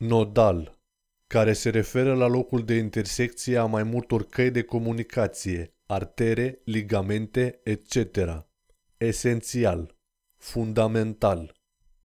Nodal, care se referă la locul de intersecție a mai multor căi de comunicație, artere, ligamente, etc. Esențial, fundamental.